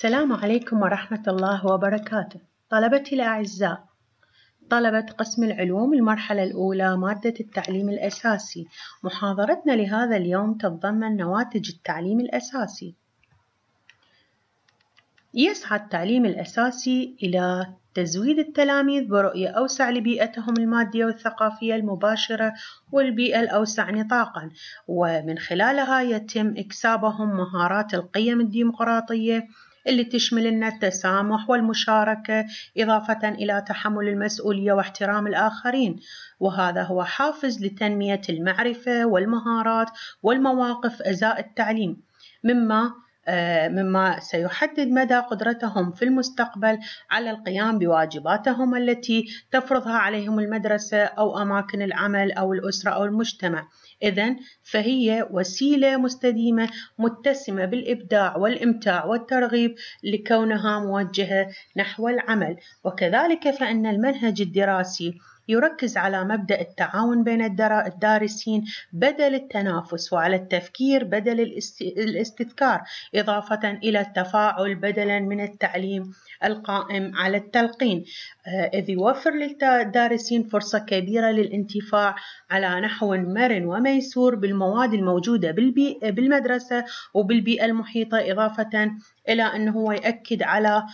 السلام عليكم ورحمة الله وبركاته طلبتي الأعزاء طلبة قسم العلوم المرحلة الأولى مادة التعليم الأساسي محاضرتنا لهذا اليوم تتضمن نواتج التعليم الأساسي يسعى التعليم الأساسي إلى تزويد التلاميذ برؤية أوسع لبيئتهم المادية والثقافية المباشرة والبيئة الأوسع نطاقا ومن خلالها يتم إكسابهم مهارات القيم الديمقراطية اللي تشمل لنا التسامح والمشاركة إضافة إلى تحمل المسؤولية واحترام الآخرين وهذا هو حافز لتنمية المعرفة والمهارات والمواقف أزاء التعليم مما آه، مما سيحدد مدى قدرتهم في المستقبل على القيام بواجباتهم التي تفرضها عليهم المدرسة أو أماكن العمل أو الأسرة أو المجتمع إذن فهي وسيلة مستديمة متسمة بالإبداع والإمتاع والترغيب لكونها موجهة نحو العمل وكذلك فإن المنهج الدراسي يركز على مبدأ التعاون بين الدارسين بدل التنافس وعلى التفكير بدل الاستذكار إضافة إلى التفاعل بدلا من التعليم القائم على التلقين آه، إذ يوفر للدارسين فرصة كبيرة للانتفاع على نحو مرن وميسور بالمواد الموجودة بالمدرسة وبالبيئة المحيطة إضافة إلى أنه يؤكد على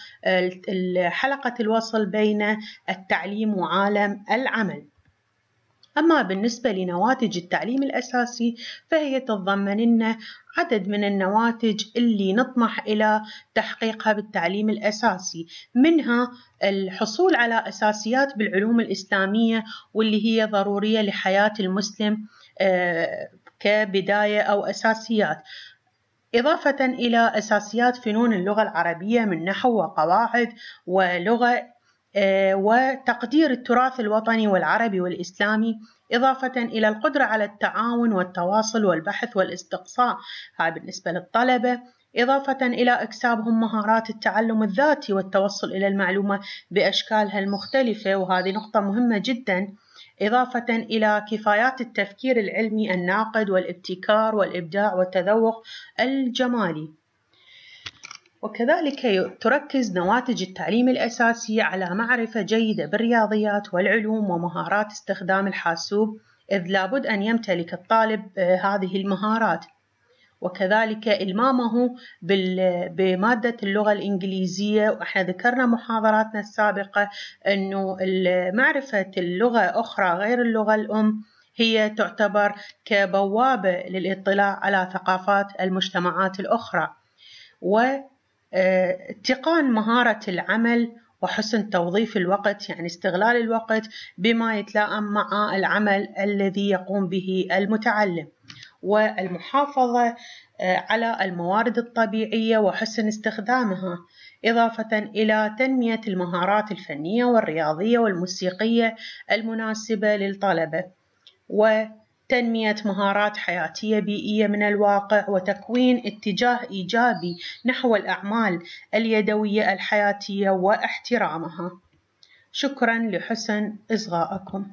حلقة الوصل بين التعليم وعالم العمل أما بالنسبة لنواتج التعليم الأساسي فهي تتضمن لنا عدد من النواتج اللي نطمح إلى تحقيقها بالتعليم الأساسي منها الحصول على أساسيات بالعلوم الإسلامية واللي هي ضرورية لحياة المسلم آه، كبداية أو أساسيات إضافة إلى أساسيات فنون اللغة العربية من نحو وقواعد ولغة آه، وتقدير التراث الوطني والعربي والإسلامي إضافة إلى القدرة على التعاون والتواصل والبحث والاستقصاء هذا بالنسبة للطلبة إضافة إلى إكسابهم مهارات التعلم الذاتي والتوصل إلى المعلومة بأشكالها المختلفة وهذه نقطة مهمة جدا إضافة إلى كفايات التفكير العلمي الناقد والابتكار والإبداع والتذوق الجمالي وكذلك تركز نواتج التعليم الأساسي على معرفة جيدة بالرياضيات والعلوم ومهارات استخدام الحاسوب إذ لابد أن يمتلك الطالب آه، هذه المهارات وكذلك إلمامه بمادة اللغة الإنجليزية وإحنا ذكرنا محاضراتنا السابقة أنه معرفة اللغة أخرى غير اللغة الأم هي تعتبر كبوابة للاطلاع على ثقافات المجتمعات الأخرى آه، اتقان مهارة العمل وحسن توظيف الوقت يعني استغلال الوقت بما يتلائم مع العمل الذي يقوم به المتعلم والمحافظة آه، على الموارد الطبيعية وحسن استخدامها إضافة إلى تنمية المهارات الفنية والرياضية والموسيقية المناسبة للطلبة و تنمية مهارات حياتية بيئية من الواقع وتكوين اتجاه إيجابي نحو الأعمال اليدوية الحياتية واحترامها. شكرا لحسن إصغائكم.